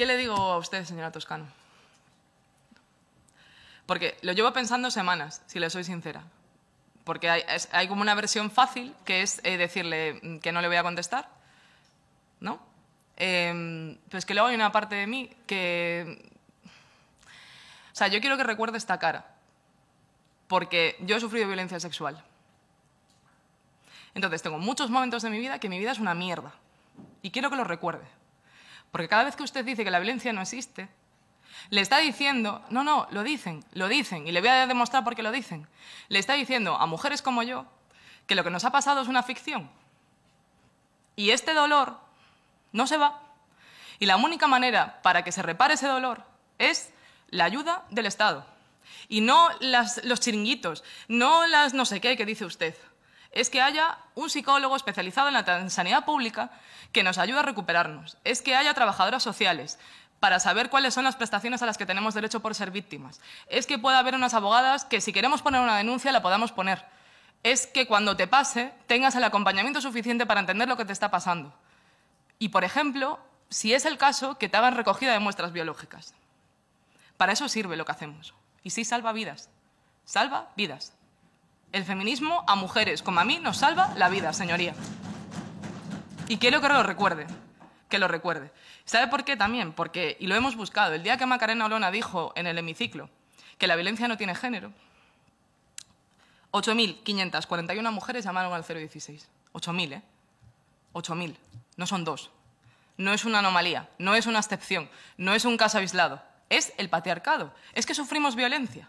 ¿Qué le digo a usted, señora Toscano? Porque lo llevo pensando semanas, si le soy sincera. Porque hay, como una versión fácil, que es eh, decirle que no le voy a contestar, ¿no? Em, pero es que luego hay una parte de mí que... O sea, yo quiero que recuerde esta cara, porque yo he sufrido violencia sexual. Entonces, tengo muchos momentos de mi vida que mi vida es una mierda. Y quiero que lo recuerde. Porque cada vez que usted dice que la violencia no existe, le está diciendo, no, no, lo dicen, lo dicen, y le voy a demostrar por qué lo dicen. Le está diciendo a mujeres como yo que lo que nos ha pasado es una ficción. Y este dolor no se va. Y la única manera para que se repare ese dolor es la ayuda del Estado. Y no los chiringuitos, no las no sé qué que dice usted es que haya un psicólogo especializado en la sanidad pública que nos ayude a recuperarnos, es que haya trabajadoras sociales para saber cuáles son las prestaciones a las que tenemos derecho por ser víctimas, es que pueda haber unas abogadas que si queremos poner una denuncia la podamos poner, es que cuando te pase tengas el acompañamiento suficiente para entender lo que te está pasando. Y, por ejemplo, si es el caso, que te hagan recogida de muestras biológicas. Para eso sirve lo que hacemos. Y sí salva vidas. Salva vidas. El feminismo a mujeres como a mí nos salva la vida, señoría. Y quiero que lo recuerde, que lo recuerde. ¿Sabe por qué también? Porque, y lo hemos buscado, el día que Macarena Olona dijo en el hemiciclo que la violencia no tiene género, 8.541 mujeres llamaron al 016. 8.000, ¿eh? 8.000. No son dos. No es una anomalía, no es una excepción, no es un caso aislado. Es el patriarcado. Es que sufrimos violencia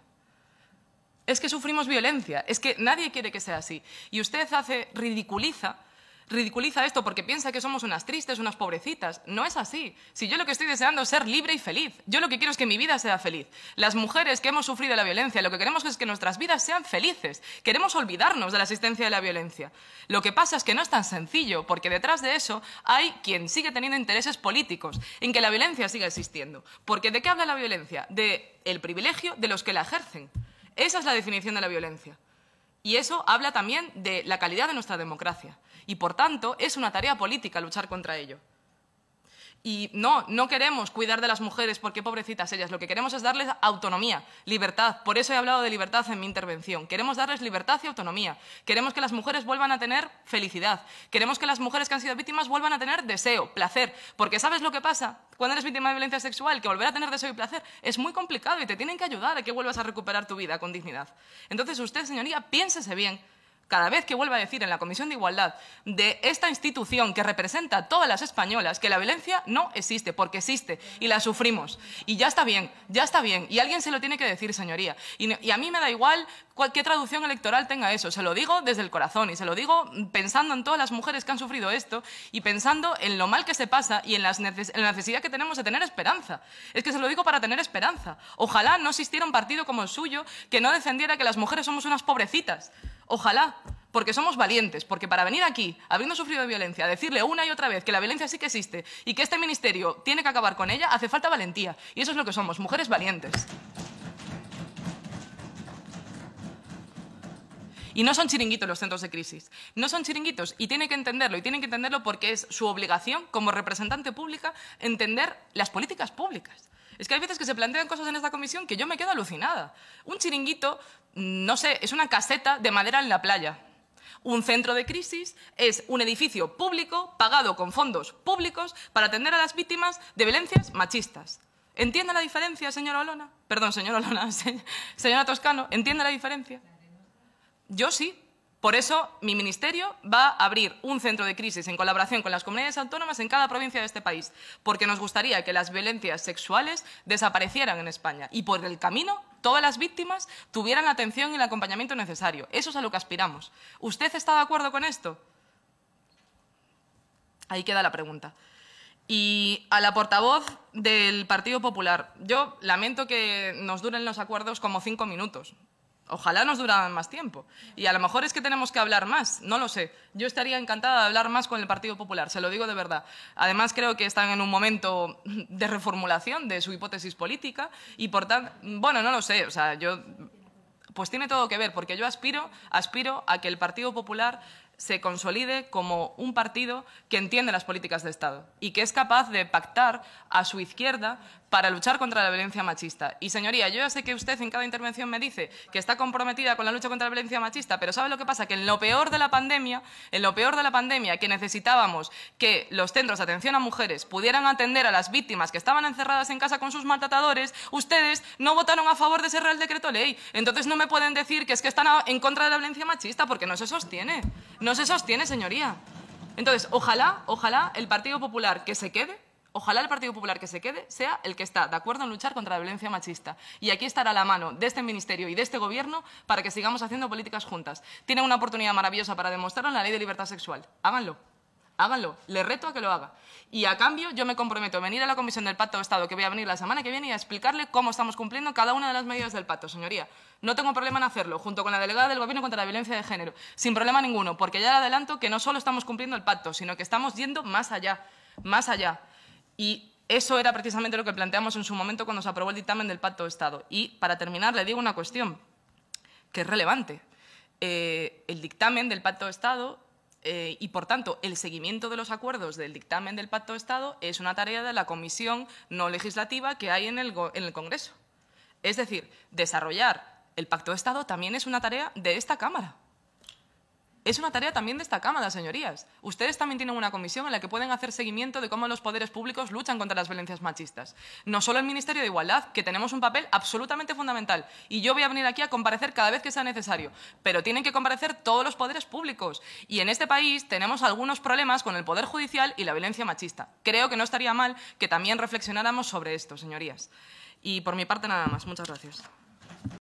es que sufrimos violencia, es que nadie quiere que sea así. Y usted hace, ridiculiza, ridiculiza esto porque piensa que somos unas tristes, unas pobrecitas. No es así. Si yo lo que estoy deseando es ser libre y feliz, yo lo que quiero es que mi vida sea feliz. Las mujeres que hemos sufrido la violencia, lo que queremos es que nuestras vidas sean felices. Queremos olvidarnos de la existencia de la violencia. Lo que pasa es que no es tan sencillo, porque detrás de eso hay quien sigue teniendo intereses políticos en que la violencia siga existiendo. Porque ¿de qué habla la violencia? De el privilegio de los que la ejercen. Esa es la definición de la violencia. Y eso habla también de la calidad de nuestra democracia. Y por tanto, es una tarea política luchar contra ello. Y no, no queremos cuidar de las mujeres porque pobrecitas ellas, lo que queremos es darles autonomía, libertad. Por eso he hablado de libertad en mi intervención. Queremos darles libertad y autonomía. Queremos que las mujeres vuelvan a tener felicidad. Queremos que las mujeres que han sido víctimas vuelvan a tener deseo, placer. Porque ¿sabes lo que pasa? Cuando eres víctima de violencia sexual, que volver a tener deseo y placer es muy complicado y te tienen que ayudar a que vuelvas a recuperar tu vida con dignidad. Entonces usted, señoría, piénsese bien cada vez que vuelva a decir en la Comisión de Igualdad de esta institución que representa a todas las españolas que la violencia no existe, porque existe y la sufrimos. Y ya está bien, ya está bien. Y alguien se lo tiene que decir, señoría. Y, a mí me da igual qué traducción electoral tenga eso. Se lo digo desde el corazón y se lo digo pensando en todas las mujeres que han sufrido esto y pensando en lo mal que se pasa y en la necesidad que tenemos de tener esperanza. Es que se lo digo para tener esperanza. Ojalá no existiera un partido como el suyo que no defendiera que las mujeres somos unas pobrecitas. Ojalá. Porque somos valientes, porque para venir aquí, habiendo sufrido violencia, decirle una y otra vez que la violencia sí que existe y que este ministerio tiene que acabar con ella, hace falta valentía. Y eso es lo que somos, mujeres valientes. Y no son chiringuitos los centros de crisis, no son chiringuitos y tienen que entenderlo y tienen que entenderlo porque es su obligación como representante pública entender las políticas públicas. Es que hay veces que se plantean cosas en esta comisión que yo me quedo alucinada. Un chiringuito, no sé, es una caseta de madera en la playa. Un centro de crisis es un edificio público pagado con fondos públicos para atender a las víctimas de violencias machistas. ¿Entiende la diferencia, señora Olona? Perdón, señora Olona, señora Toscano, ¿entiende la diferencia? Yo sí, por eso, mi ministerio va a abrir un centro de crisis en colaboración con las comunidades autónomas en cada provincia de este país, porque nos gustaría que las violencias sexuales desaparecieran en España y por el camino todas las víctimas tuvieran la atención y el acompañamiento necesario. Eso es a lo que aspiramos. ¿Usted está de acuerdo con esto? Ahí queda la pregunta. Y a la portavoz del Partido Popular, yo lamento que nos duren los acuerdos como cinco minutos. Ojalá nos duraran más tiempo. Y a lo mejor es que tenemos que hablar más, no lo sé. Yo estaría encantada de hablar más con el Partido Popular, se lo digo de verdad. Además, creo que están en un momento de reformulación de su hipótesis política y por tanto, bueno, no lo sé, o sea, yo pues tiene todo que ver, porque yo aspiro, aspiro a que el Partido Popular se consolide como un partido que entiende las políticas de Estado y que es capaz de pactar a su izquierda para luchar contra la violencia machista. Y, señoría, yo ya sé que usted en cada intervención me dice que está comprometida con la lucha contra la violencia machista, pero ¿sabe lo que pasa? Que en lo peor de la pandemia, en lo peor de la pandemia, que necesitábamos que los centros de atención a mujeres pudieran atender a las víctimas que estaban encerradas en casa con sus maltratadores, ustedes no votaron a favor de ese Real Decreto Ley. Entonces no me pueden decir que es que están en contra de la violencia machista, porque no se sostiene. No se sostiene, señoría. Entonces, ojalá, ojalá el Partido Popular que se quede, ojalá el Partido Popular que se quede sea el que está de acuerdo en luchar contra la violencia machista. Y aquí estará la mano de este ministerio y de este gobierno para que sigamos haciendo políticas juntas. Tienen una oportunidad maravillosa para demostrarlo en la ley de libertad sexual. Háganlo. Háganlo, Le reto a que lo haga. Y a cambio, yo me comprometo a venir a la Comisión del Pacto de Estado, que voy a venir la semana que viene, y a explicarle cómo estamos cumpliendo cada una de las medidas del pacto, señoría. No tengo problema en hacerlo, junto con la delegada del Gobierno contra la violencia de género, sin problema ninguno, porque ya le adelanto que no solo estamos cumpliendo el pacto, sino que estamos yendo más allá, más allá. Y eso era precisamente lo que planteamos en su momento cuando se aprobó el dictamen del Pacto de Estado. Y, para terminar, le digo una cuestión que es relevante. Eh, el dictamen del Pacto de Estado eh, y, por tanto, el seguimiento de los acuerdos del dictamen del Pacto de Estado es una tarea de la comisión no legislativa que hay en el, en el Congreso. Es decir, desarrollar el Pacto de Estado también es una tarea de esta Cámara es una tarea también de esta Cámara, señorías. Ustedes también tienen una comisión en la que pueden hacer seguimiento de cómo los poderes públicos luchan contra las violencias machistas. No solo el Ministerio de Igualdad, que tenemos un papel absolutamente fundamental. Y yo voy a venir aquí a comparecer cada vez que sea necesario. Pero tienen que comparecer todos los poderes públicos. Y en este país tenemos algunos problemas con el Poder Judicial y la violencia machista. Creo que no estaría mal que también reflexionáramos sobre esto, señorías. Y por mi parte nada más. Muchas gracias.